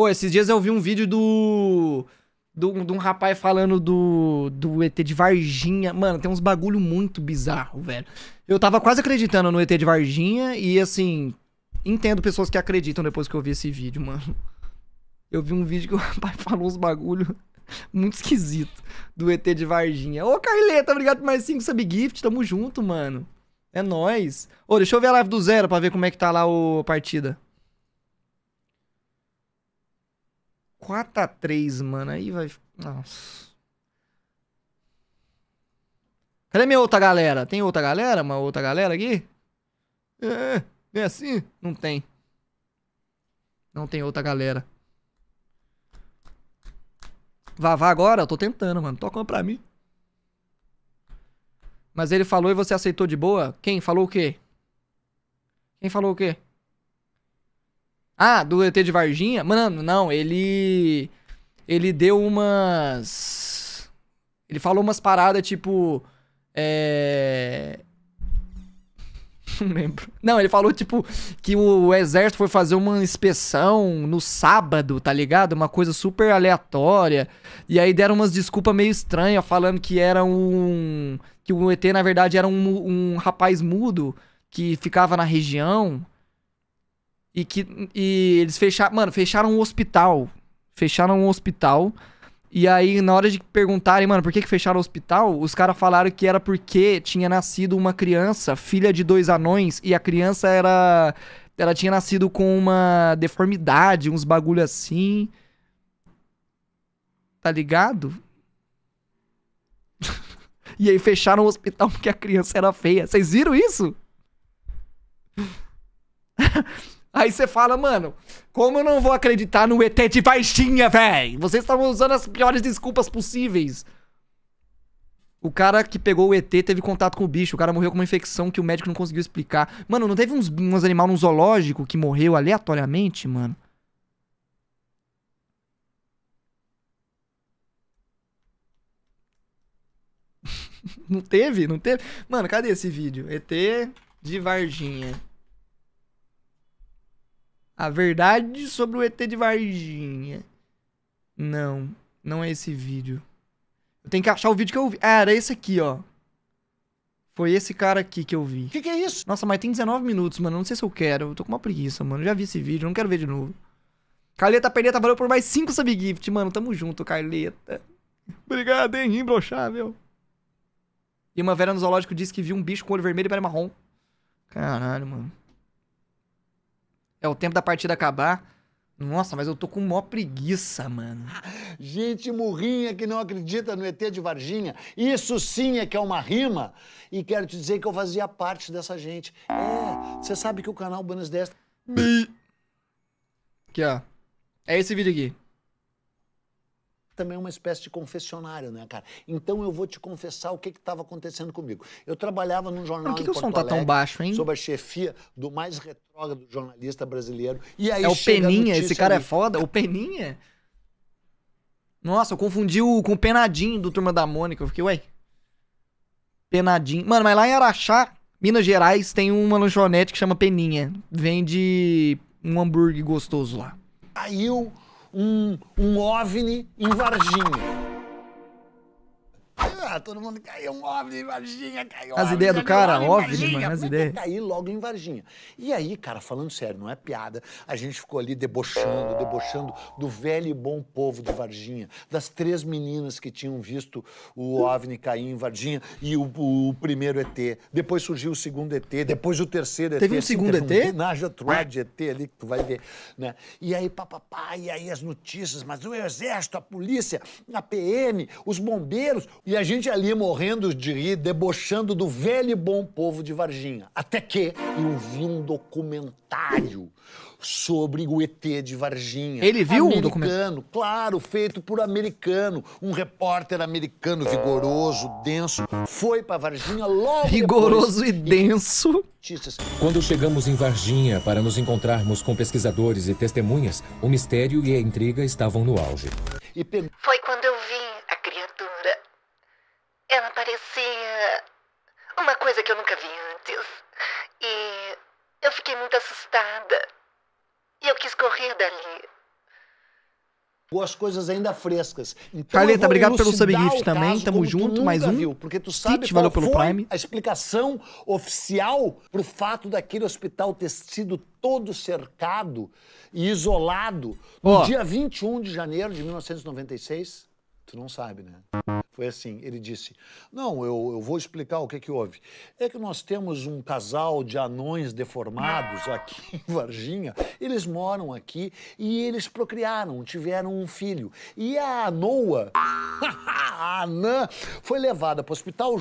Pô, esses dias eu vi um vídeo do. do de um rapaz falando do, do ET de Varginha. Mano, tem uns bagulho muito bizarro, velho. Eu tava quase acreditando no ET de Varginha e, assim, entendo pessoas que acreditam depois que eu vi esse vídeo, mano. Eu vi um vídeo que o rapaz falou uns bagulho muito esquisito do ET de Varginha. Ô, Carleta, obrigado por mais cinco subgift. Tamo junto, mano. É nóis. Ô, deixa eu ver a live do zero pra ver como é que tá lá o partida. 4x3, mano. Aí vai. Nossa. Cadê minha outra galera? Tem outra galera? Uma outra galera aqui? É, é assim? Não tem. Não tem outra galera. Vá, vá agora? Eu tô tentando, mano. Tocando pra mim. Mas ele falou e você aceitou de boa? Quem falou o quê? Quem falou o quê? Ah, do ET de Varginha? Mano, não, ele. Ele deu umas. Ele falou umas paradas tipo. É. Não lembro. Não, ele falou, tipo, que o exército foi fazer uma inspeção no sábado, tá ligado? Uma coisa super aleatória. E aí deram umas desculpas meio estranhas, falando que era um. Que o ET, na verdade, era um, um rapaz mudo que ficava na região. E que e eles fecharam. Mano, fecharam um hospital. Fecharam um hospital. E aí, na hora de perguntarem, mano, por que, que fecharam o hospital, os caras falaram que era porque tinha nascido uma criança, filha de dois anões, e a criança era. Ela tinha nascido com uma deformidade, uns bagulho assim. Tá ligado? e aí fecharam o hospital porque a criança era feia. Vocês viram isso? Aí você fala, mano, como eu não vou acreditar no ET de baixinha, véi? Vocês estavam usando as piores desculpas possíveis. O cara que pegou o ET teve contato com o bicho. O cara morreu com uma infecção que o médico não conseguiu explicar. Mano, não teve uns, uns animal num zoológico que morreu aleatoriamente, mano? não teve? Não teve? Mano, cadê esse vídeo? ET de Varginha. A verdade sobre o ET de Varginha. Não, não é esse vídeo. Eu tenho que achar o vídeo que eu vi. Ah, era esse aqui, ó. Foi esse cara aqui que eu vi. Que que é isso? Nossa, mas tem 19 minutos, mano. Não sei se eu quero. Eu tô com uma preguiça, mano. Eu já vi esse vídeo, não quero ver de novo. Carleta Pereta, valeu por mais 5 subgift, mano. Tamo junto, Carleta. Obrigado, hein, imbrochável. E uma velha no zoológico disse que viu um bicho com olho vermelho e pele marrom. Caralho, mano. É o tempo da partida acabar. Nossa, mas eu tô com mó preguiça, mano. Gente murrinha que não acredita no ET de Varginha. Isso sim é que é uma rima. E quero te dizer que eu fazia parte dessa gente. É, você sabe que o canal Buenos 10... Aqui, ó. É esse vídeo aqui também é uma espécie de confessionário, né, cara? Então eu vou te confessar o que estava acontecendo comigo. Eu trabalhava num jornal. Por que, que o som Alegre, tá tão baixo, hein? Sob a chefia do mais retrógrado jornalista brasileiro. E aí é o Peninha, esse cara é ali. é foda? O Peninha? Nossa, eu confundi o, com o Penadinho do Turma da Mônica. Eu fiquei, ué. Penadinho. Mano, mas lá em Araxá, Minas Gerais, tem uma lanchonete que chama Peninha. Vende um hambúrguer gostoso lá. Aí eu um, um OVNI em Varginha todo mundo caiu um OVNI em Varginha, caiu As ideias do cara, OVNI, OVNI mano, as ideias. Caiu logo em Varginha. E aí, cara, falando sério, não é piada, a gente ficou ali debochando, debochando do velho e bom povo de Varginha, das três meninas que tinham visto o OVNI cair em Varginha e o, o, o primeiro ET. Depois surgiu o segundo ET, depois o terceiro ET. Teve um assim, segundo assim, teve ET? Um homenagem a ET ali, que tu vai ver, né? E aí, papapá, e aí as notícias, mas o exército, a polícia, a PM, os bombeiros, e a gente gente ali morrendo de rir, debochando do velho e bom povo de Varginha. Até que eu vi um documentário sobre o ET de Varginha. Ele viu americano, um documentário? Claro, feito por americano. Um repórter americano vigoroso, denso, foi para Varginha logo Rigoroso depois. e denso. Quando chegamos em Varginha para nos encontrarmos com pesquisadores e testemunhas, o mistério e a intriga estavam no auge. Foi ela parecia uma coisa que eu nunca vi antes. E eu fiquei muito assustada. E eu quis correr dali. Boas coisas ainda frescas. Então Carleta, obrigado pelo subgift também. Tamo junto, mais um. Viu, porque tu sabe Tite, valeu pelo Prime. A explicação oficial pro fato daquele hospital ter sido todo cercado e isolado no dia 21 de janeiro de 1996. Tu não sabe, né? Foi assim, ele disse: Não, eu, eu vou explicar o que, é que houve. É que nós temos um casal de anões deformados aqui em Varginha, eles moram aqui e eles procriaram, tiveram um filho. E a Noa, a Anã, foi levada para o hospital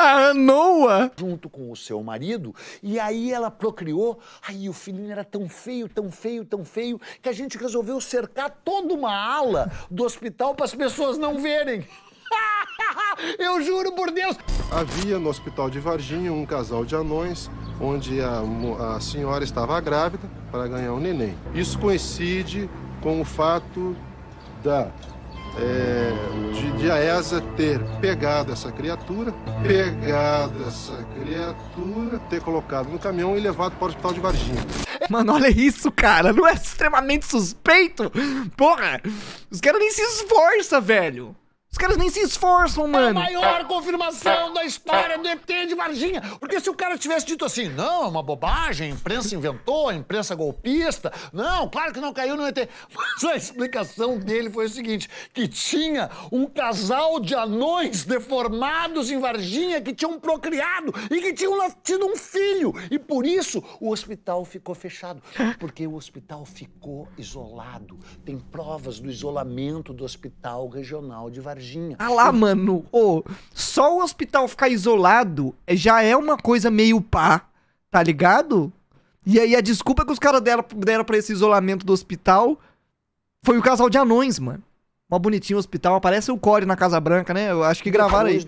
a Noa. Junto com o seu marido. E aí ela procriou. Aí o filhinho era tão feio, tão feio, tão feio, que a gente resolveu cercar toda uma ala do hospital para as pessoas não verem. Eu juro por Deus! Havia no hospital de Varginha um casal de anões, onde a, a senhora estava grávida para ganhar um neném. Isso coincide com o fato da é, de, de AESA ter pegado essa criatura, pegado essa criatura, ter colocado no caminhão e levado para o hospital de Varginha. Mano, olha isso, cara. Não é extremamente suspeito? Porra, os caras nem se esforçam, velho. Os caras nem se esforçam, mano. É a maior confirmação da história do ET de Varginha. Porque se o cara tivesse dito assim, não, é uma bobagem, a imprensa inventou, a imprensa golpista. Não, claro que não caiu no ET. Mas a explicação dele foi o seguinte, que tinha um casal de anões deformados em Varginha que tinham procriado e que tinham tido um filho. E por isso o hospital ficou fechado. Porque o hospital ficou isolado. Tem provas do isolamento do hospital regional de Varginha. Varginha. Ah lá, mano. oh, só o hospital ficar isolado é, já é uma coisa meio pá, tá ligado? E aí a desculpa que os caras deram, deram pra esse isolamento do hospital foi o casal de anões, mano. Uma bonitinha hospital. Aparece o Core na Casa Branca, né? Eu acho que gravaram aí.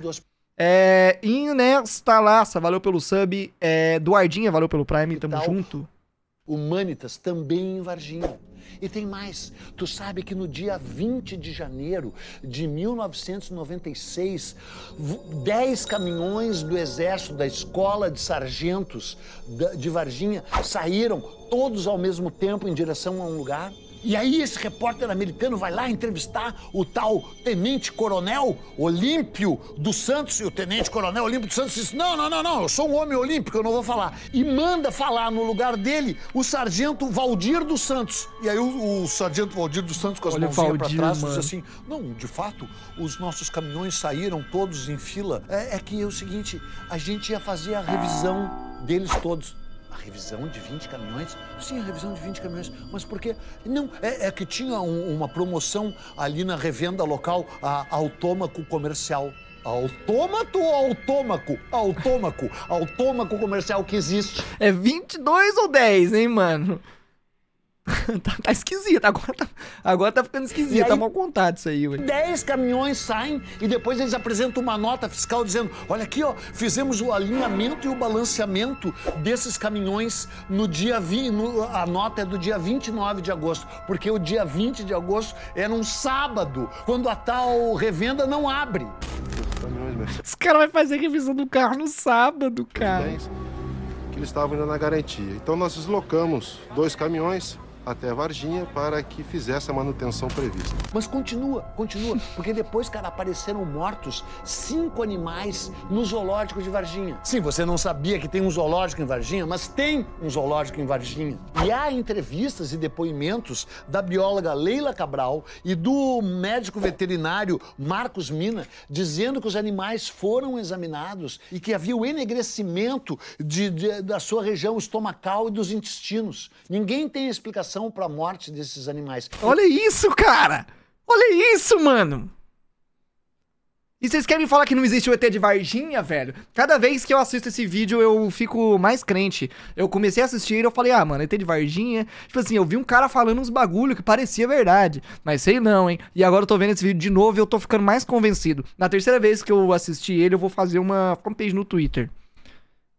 É, Inés Talassa, valeu pelo sub. É, Duardinha, valeu pelo Prime, hospital. tamo junto. Humanitas também em Varginha. E tem mais, tu sabe que no dia 20 de janeiro de 1996, 10 caminhões do exército da escola de sargentos de Varginha saíram todos ao mesmo tempo em direção a um lugar? E aí esse repórter americano vai lá entrevistar o tal tenente coronel Olímpio dos Santos e o tenente coronel Olímpio dos Santos diz: "Não, não, não, não, eu sou um homem olímpico, eu não vou falar". E manda falar no lugar dele o sargento Valdir dos Santos. E aí o, o sargento Valdir dos Santos com as Olha, mãozinhas para trás mano. diz assim: "Não, de fato, os nossos caminhões saíram todos em fila. É, é que é o seguinte, a gente ia fazer a revisão deles todos. A revisão de 20 caminhões? Sim, a revisão de 20 caminhões. Mas por quê? Não, é, é que tinha um, uma promoção ali na revenda local, a, autômaco comercial. Autômato ou autômaco? Autômaco. Autômaco comercial que existe. É 22 ou 10, hein, mano? tá, tá esquisito, agora tá, agora tá ficando esquisito, tá aí, tá mal contado isso aí, ué. Dez caminhões saem e depois eles apresentam uma nota fiscal dizendo: olha aqui, ó, fizemos o alinhamento e o balanceamento desses caminhões no dia 20. a nota é do dia 29 de agosto, porque o dia 20 de agosto era um sábado, quando a tal revenda não abre. Esse cara vai fazer revisão do carro no sábado, cara. Que eles estavam ainda na garantia. Então nós deslocamos dois caminhões até Varginha para que fizesse a manutenção prevista. Mas continua, continua, porque depois, cara, apareceram mortos cinco animais no zoológico de Varginha. Sim, você não sabia que tem um zoológico em Varginha, mas tem um zoológico em Varginha. E há entrevistas e depoimentos da bióloga Leila Cabral e do médico veterinário Marcos Mina dizendo que os animais foram examinados e que havia o enegrecimento de, de, da sua região estomacal e dos intestinos. Ninguém tem explicação explicação para a morte desses animais. Olha isso, cara! Olha isso, mano! E vocês querem me falar que não existe o ET de Varginha, velho? Cada vez que eu assisto esse vídeo, eu fico mais crente. Eu comecei a assistir e eu falei, ah, mano, ET de Varginha. Tipo assim, eu vi um cara falando uns bagulho que parecia verdade. Mas sei não, hein? E agora eu tô vendo esse vídeo de novo e eu tô ficando mais convencido. Na terceira vez que eu assisti ele, eu vou fazer uma fanpage no Twitter.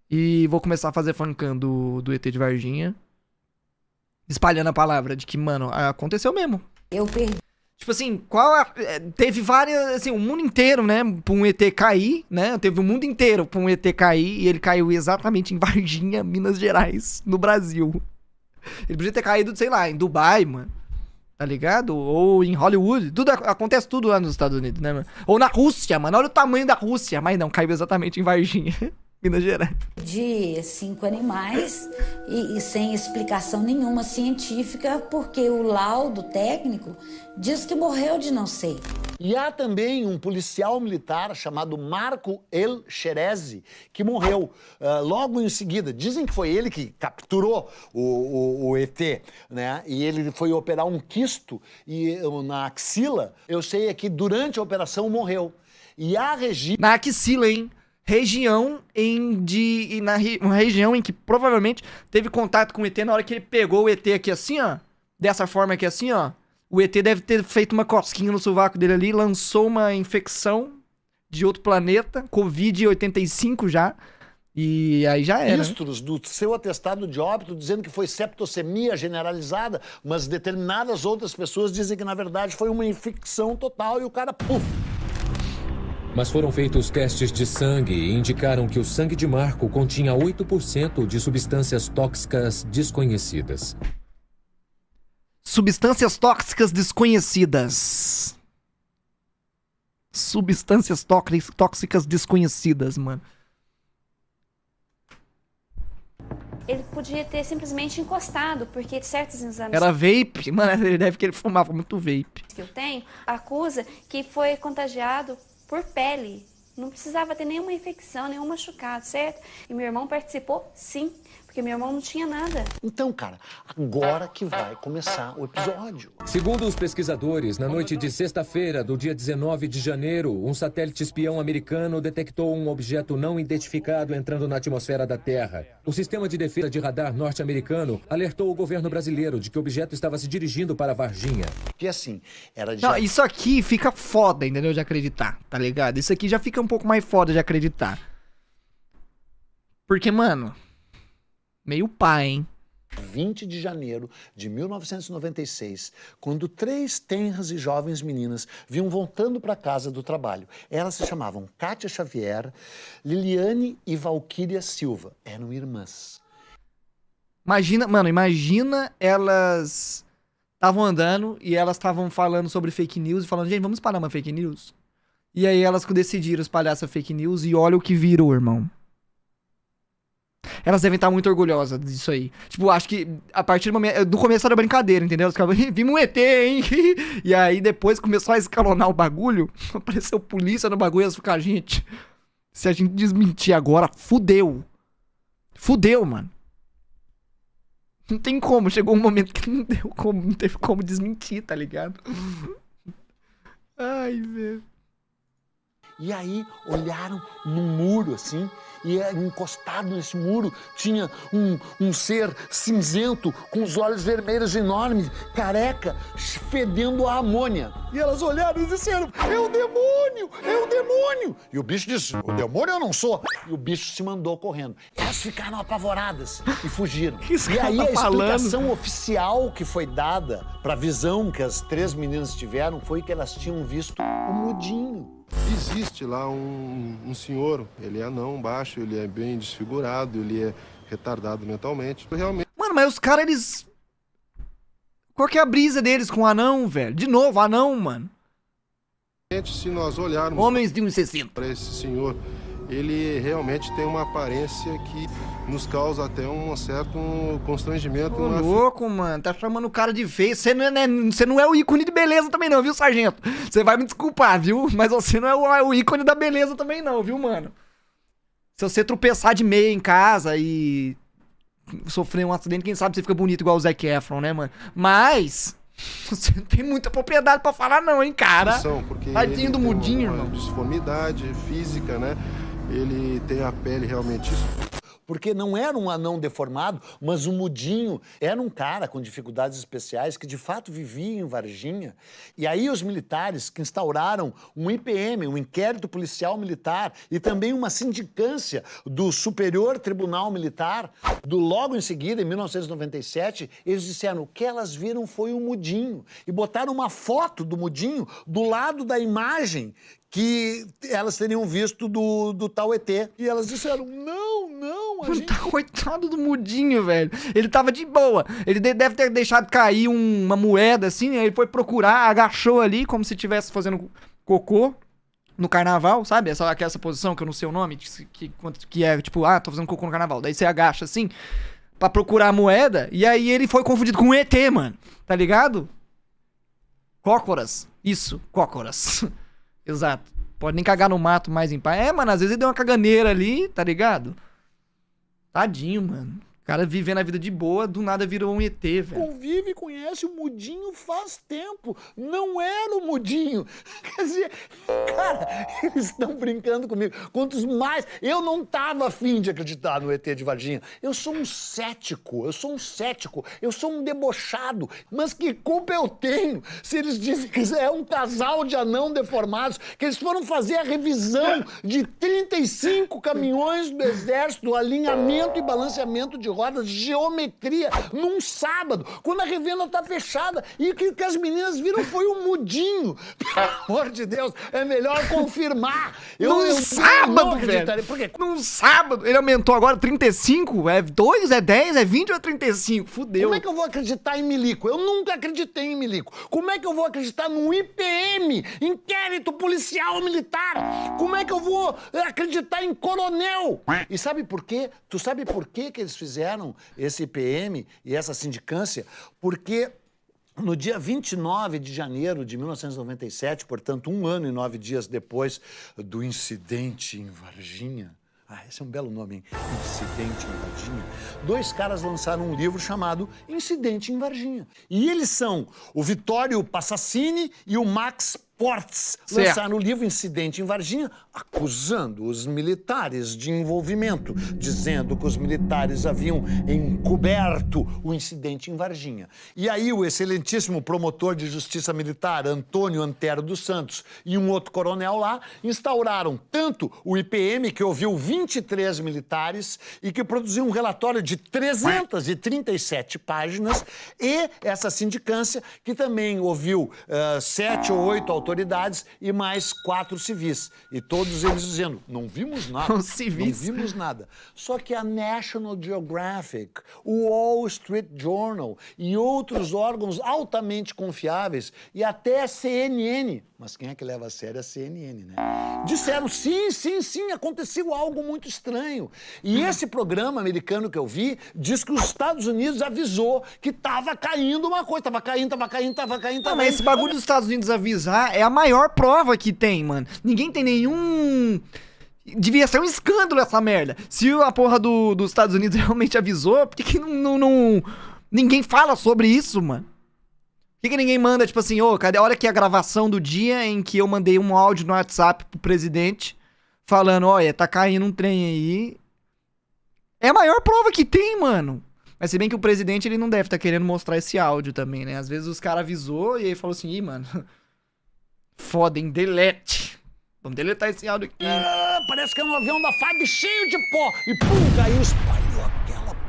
E vou começar a fazer fancam do, do ET de Varginha espalhando a palavra de que, mano, aconteceu mesmo. Eu perdi. Tipo assim, qual a, é, teve várias, assim, o mundo inteiro, né, pra um ET cair, né? Teve o mundo inteiro pra um ET cair e ele caiu exatamente em Varginha, Minas Gerais, no Brasil. Ele podia ter caído, sei lá, em Dubai, mano. Tá ligado? Ou em Hollywood. Tudo acontece tudo lá nos Estados Unidos, né, mano? Ou na Rússia, mano. Olha o tamanho da Rússia, mas não caiu exatamente em Varginha. Minas Gerais. De cinco animais e, e sem explicação nenhuma científica, porque o laudo técnico diz que morreu de não sei. E há também um policial militar chamado Marco El Xerezi, que morreu uh, logo em seguida. Dizem que foi ele que capturou o, o, o ET, né? E ele foi operar um quisto e, na axila. Eu sei é que durante a operação morreu. E a regi... Na axila, hein? região em de na uma região em que provavelmente teve contato com o ET na hora que ele pegou o ET aqui assim, ó, dessa forma aqui assim, ó. O ET deve ter feito uma cosquinha no sovaco dele ali, lançou uma infecção de outro planeta, COVID-85 já. E aí já era. Ministros né? do seu atestado de óbito dizendo que foi septocemia generalizada, mas determinadas outras pessoas dizem que na verdade foi uma infecção total e o cara, puf, mas foram feitos testes de sangue e indicaram que o sangue de Marco continha 8% de substâncias tóxicas desconhecidas. Substâncias tóxicas desconhecidas. Substâncias tóxicas desconhecidas, mano. ele podia ter simplesmente encostado, porque certos exames. Era vape? Mano, ele deve que ele fumava muito vape. Que eu tenho, acusa que foi contagiado por pele. Não precisava ter nenhuma infecção, nenhum machucado, certo? E meu irmão participou, sim. Porque meu irmão não tinha nada. Então, cara, agora que vai começar o episódio. Segundo os pesquisadores, na noite de sexta-feira, do dia 19 de janeiro, um satélite espião americano detectou um objeto não identificado entrando na atmosfera da Terra. O sistema de defesa de radar norte-americano alertou o governo brasileiro de que o objeto estava se dirigindo para Varginha. E assim, era de... isso aqui fica foda, entendeu? De acreditar, tá ligado? Isso aqui já fica um pouco mais foda de acreditar. Porque, mano, Meio pai, hein? 20 de janeiro de 1996, quando três tenras e jovens meninas vinham voltando para casa do trabalho. Elas se chamavam Kátia Xavier, Liliane e Valquíria Silva. Eram irmãs. Imagina, mano, imagina elas estavam andando e elas estavam falando sobre fake news e falando, gente, vamos parar uma fake news? E aí elas decidiram espalhar essa fake news e olha o que virou, irmão. Elas devem estar tá muito orgulhosas disso aí. Tipo, acho que a partir do, momento, do começo era brincadeira, entendeu? Os caras vimos um ET, hein? e aí depois começou a escalonar o bagulho, apareceu polícia no bagulho e elas ficaram, gente, se a gente desmentir agora, fudeu. Fudeu, mano. Não tem como, chegou um momento que não deu como, não teve como desmentir, tá ligado? Ai, velho. E aí olharam no muro assim, e é encostado nesse muro tinha um, um ser cinzento com os olhos vermelhos enormes, careca, fedendo a amônia. E elas olharam e disseram: É o demônio! É o demônio! E o bicho disse: O demônio eu não sou. E o bicho se mandou correndo. Elas ficaram apavoradas e fugiram. Que e aí tá a explicação falando? oficial que foi dada para a visão que as três meninas tiveram foi que elas tinham visto o mudinho. Existe lá um, um senhor, ele é anão, baixo, ele é bem desfigurado, ele é retardado mentalmente. Realmente. Mano, mas os caras, eles. Qual que é a brisa deles com o anão, velho? De novo, anão, mano. Se nós olharmos. Homens de 1,60. Para esse senhor ele realmente tem uma aparência que nos causa até um certo constrangimento. Ô, né? louco, mano, tá chamando o cara de feio. Você não, é, né, você não é o ícone de beleza também não, viu, sargento? Você vai me desculpar, viu? Mas você não é o, é o ícone da beleza também não, viu, mano? Se você tropeçar de meia em casa e sofrer um acidente, quem sabe você fica bonito igual o Zac Efron, né, mano? Mas... Você não tem muita propriedade para falar não, hein, cara? São, porque Tadinho do mudinho, uma irmão. Disformidade física, né? ele tem a pele realmente. Porque não era um anão deformado, mas um mudinho. Era um cara com dificuldades especiais que de fato vivia em Varginha. E aí os militares que instauraram um IPM, um inquérito policial militar, e também uma sindicância do Superior Tribunal Militar, do logo em seguida, em 1997, eles disseram que elas viram foi um mudinho. E botaram uma foto do mudinho do lado da imagem que elas teriam visto do, do tal ET. E elas disseram: não, não, a gente... tá coitado do mudinho, velho. Ele tava de boa. Ele deve ter deixado cair um, uma moeda assim, aí né? ele foi procurar, agachou ali, como se estivesse fazendo cocô. No carnaval, sabe? Essa, essa posição que eu não sei o nome, que, que é tipo, ah, tô fazendo cocô no carnaval. Daí você agacha assim, pra procurar a moeda, e aí ele foi confundido com um ET, mano. Tá ligado? Cócoras. Isso, cócoras. Exato. Pode nem cagar no mato mais em paz. É, mano, às vezes ele deu uma caganeira ali, tá ligado? Tadinho, mano. O cara vivendo a vida de boa, do nada virou um ET, velho. Convive, conhece o Mudinho faz tempo. Não era o Mudinho. Quer dizer, cara, eles estão brincando comigo. Quantos mais. Eu não tava afim de acreditar no ET de Varginha. Eu sou um cético, eu sou um cético, eu sou um debochado. Mas que culpa eu tenho se eles dizem que é um casal de anão deformados, que eles foram fazer a revisão de 35 caminhões do exército, alinhamento e balanceamento de rodas de geometria num sábado, quando a revenda tá fechada. E o que as meninas viram foi um mudinho. Pelo ah. amor de Deus, é melhor confirmar. Eu, num eu, sábado, velho. Porque num sábado. Ele aumentou agora 35? É 2, é 10, é 20 ou é 35? Fudeu. Como é que eu vou acreditar em milico? Eu nunca acreditei em milico. Como é que eu vou acreditar num IPM, inquérito policial militar? Como é que eu vou acreditar em coronel? E sabe por quê? Tu sabe por quê que eles fizeram? fizeram esse PM e essa sindicância, porque no dia 29 de janeiro de 1997, portanto, um ano e nove dias depois do incidente em Varginha. Ah, esse é um belo nome, hein? Incidente em Varginha. Dois caras lançaram um livro chamado Incidente em Varginha. E eles são o Vitório Passassini e o Max Cortes no lançaram o livro Incidente em Varginha, acusando os militares de envolvimento, dizendo que os militares haviam encoberto o incidente em Varginha. E aí o excelentíssimo promotor de justiça militar, Antônio Antero dos Santos, e um outro coronel lá, instauraram tanto o IPM, que ouviu 23 militares e que produziu um relatório de 337 páginas, e essa sindicância, que também ouviu uh, sete ou oito autoridades autoridades e mais quatro civis. E todos eles dizendo: não vimos nada. Não vimos nada. Só que a National Geographic, o Wall Street Journal e outros órgãos altamente confiáveis e até a CNN, mas quem é que leva a sério a CNN, né? Disseram: sim, sim, sim, aconteceu algo muito estranho. E esse programa americano que eu vi diz que os Estados Unidos avisou que estava caindo uma coisa, estava caindo, estava caindo, estava caindo. Tava não, mas esse bagulho dos Estados Unidos avisar é a maior prova que tem, mano. Ninguém tem nenhum. Devia ser um escândalo essa merda. Se a porra do, dos Estados Unidos realmente avisou, por que, que não, não, não, Ninguém fala sobre isso, mano? Por que, que ninguém manda, tipo assim, ô, oh, cadê? Olha aqui é a gravação do dia em que eu mandei um áudio no WhatsApp pro presidente falando: olha, tá caindo um trem aí. É a maior prova que tem, mano. Mas se bem que o presidente ele não deve estar tá querendo mostrar esse áudio também, né? Às vezes os caras avisou e aí falou assim: ih, mano. Fodem, delete. Vamos deletar esse áudio aqui. Ah, parece que é um avião da FAB cheio de pó. E pum, caiu os pais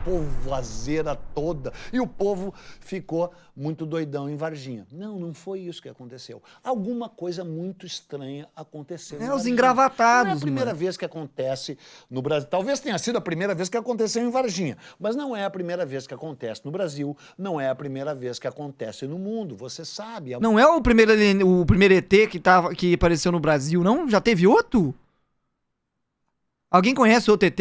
povoazeira toda. E o povo ficou muito doidão em Varginha. Não, não foi isso que aconteceu. Alguma coisa muito estranha aconteceu. É, os engravatados. Não é a primeira mano. vez que acontece no Brasil. Talvez tenha sido a primeira vez que aconteceu em Varginha, mas não é a primeira vez que acontece no Brasil, não é a primeira vez que acontece no mundo, você sabe. A... É não é o primeiro, o primeiro ET que, tava, que apareceu no Brasil, não? Já teve outro? Alguém conhece outro ET?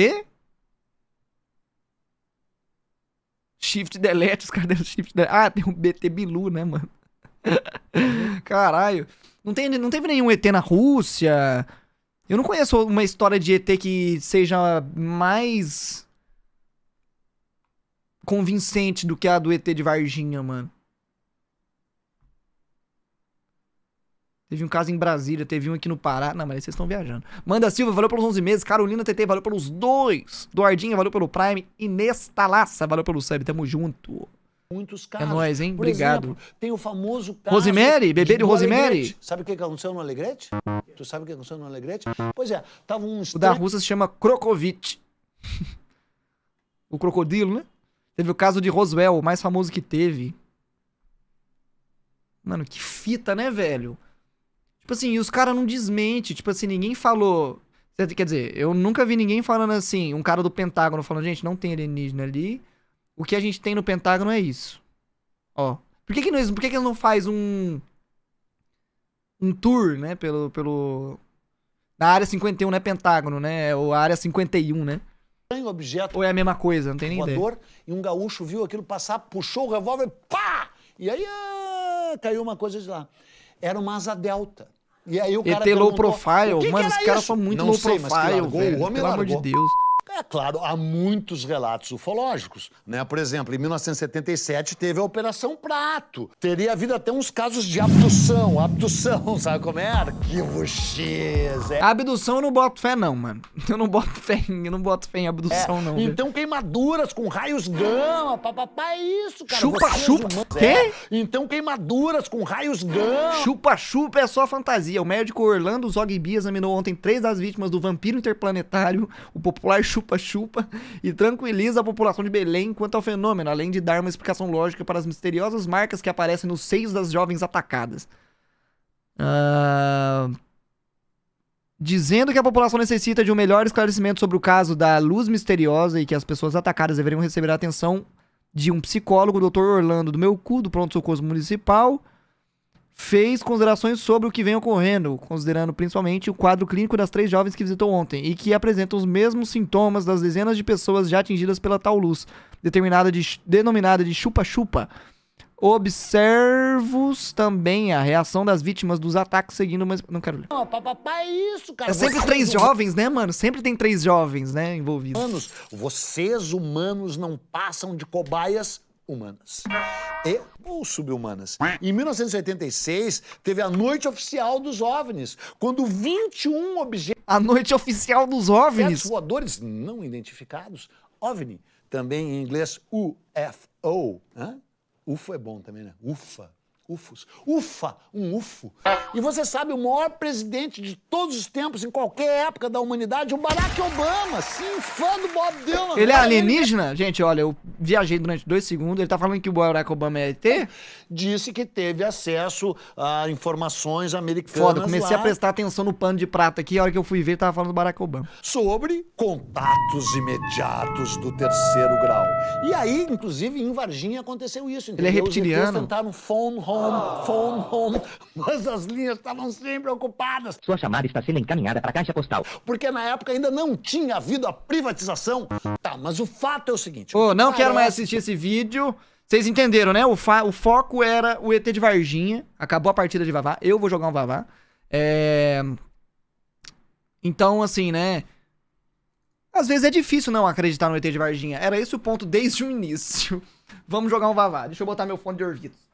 Shift delete, os caras deram shift delete. Ah, tem um BT Bilu, né, mano? Caralho. Não, tem, não teve nenhum ET na Rússia. Eu não conheço uma história de ET que seja mais convincente do que a do ET de Varginha, mano. Teve um caso em Brasília, teve um aqui no Pará. Não, mas vocês estão viajando. Manda Silva, valeu pelos 11 meses. Carolina TT, valeu pelos dois. Duardinha, valeu pelo Prime. Inês Talaça, valeu pelo sub. Tamo junto. Muitos é casos. É nóis, hein? Por Obrigado. Exemplo, tem o famoso caso. Rosemary? Bebê de, Rosemary? Sabe o que aconteceu no Alegrete? Tu sabe o que aconteceu no Alegrete? Pois é, tava um. O da Rússia se chama Krokovic. o crocodilo, né? Teve o caso de Roswell, o mais famoso que teve. Mano, que fita, né, velho? Tipo assim, e os caras não desmente. Tipo assim, ninguém falou. Quer dizer, eu nunca vi ninguém falando assim, um cara do Pentágono falando, gente, não tem alienígena ali. O que a gente tem no Pentágono é isso. Ó. Por que que, nós, por que, que não faz um. Um tour, né? Pelo. pelo... Na área 51 não é Pentágono, né? Ou a área 51, né? Tem objeto. Ou é a mesma coisa, não tem nem voador, ideia. E um gaúcho viu aquilo passar, puxou o revólver, pá! E aí ah, caiu uma coisa de lá era uma asa delta. E aí o cara. ET low profile, que mano, que os caras são muito não low sei, profile. Largou, velho, o homem pelo largou. amor de Deus. É claro, há muitos relatos ufológicos, né? Por exemplo, em 1977 teve a Operação Prato. Teria havido até uns casos de abdução, abdução, sabe como era? Que vocês, é. é. Abdução eu não boto fé não, mano. Eu não boto fé, eu não boto fé em abdução é, não. Então queimaduras com raios gama, papapá, é isso, cara. Chupa, é chupa. Quê? É, então queimaduras com raios gama. Chupa, chupa é só fantasia. O médico Orlando Zogby examinou ontem três das vítimas do vampiro interplanetário, o popular chupa chupa, chupa e tranquiliza a população de Belém quanto ao fenômeno, além de dar uma explicação lógica para as misteriosas marcas que aparecem nos seios das jovens atacadas. Uh... Dizendo que a população necessita de um melhor esclarecimento sobre o caso da luz misteriosa e que as pessoas atacadas deveriam receber a atenção de um psicólogo, Dr. Orlando do Meu Cu, do Pronto Socorro Municipal fez considerações sobre o que vem ocorrendo, considerando principalmente o quadro clínico das três jovens que visitou ontem e que apresentam os mesmos sintomas das dezenas de pessoas já atingidas pela tal luz, determinada de, denominada de chupa-chupa. Observos também a reação das vítimas dos ataques seguindo, mas não quero ler. Não, papapá, é isso, cara. É sempre Vocês... três jovens, né, mano? Sempre tem três jovens, né, envolvidos. Humanos, vocês humanos não passam de cobaias humanas e é ou subhumanas. Em 1986, teve a Noite Oficial dos OVNIs, quando 21 objetos... A Noite Oficial dos OVNIs? voadores não identificados, OVNI, também em inglês UFO. Hã? Né? UFO é bom também, né? UFA. Ufos. Ufa, um ufo. E você sabe, o maior presidente de todos os tempos, em qualquer época da humanidade, o Barack Obama, sim, fã do Bob Dylan. Ele é alienígena? Ele... Gente, olha, eu viajei durante dois segundos, ele tá falando que o Barack Obama é ET? Disse que teve acesso a informações americanas Foda, comecei lá. a prestar atenção no pano de prata aqui, a hora que eu fui ver, tava falando do Barack Obama. Sobre contatos imediatos do terceiro grau. E aí, inclusive, em Varginha aconteceu isso, entendeu? Ele é reptiliano? Os tentaram phone home home, phone, home, mas as linhas estavam sempre ocupadas. Sua chamada está sendo encaminhada para a caixa postal. Porque na época ainda não tinha havido a privatização. Tá, mas o fato é o seguinte. Ô, oh, não quero mais assistir esse vídeo. Vocês entenderam, né? O, o foco era o ET de Varginha. Acabou a partida de Vavá. Eu vou jogar um Vavá. É... Então, assim, né? Às vezes é difícil não acreditar no ET de Varginha. Era esse o ponto desde o início. Vamos jogar um Vavá. Deixa eu botar meu fone de ouvido.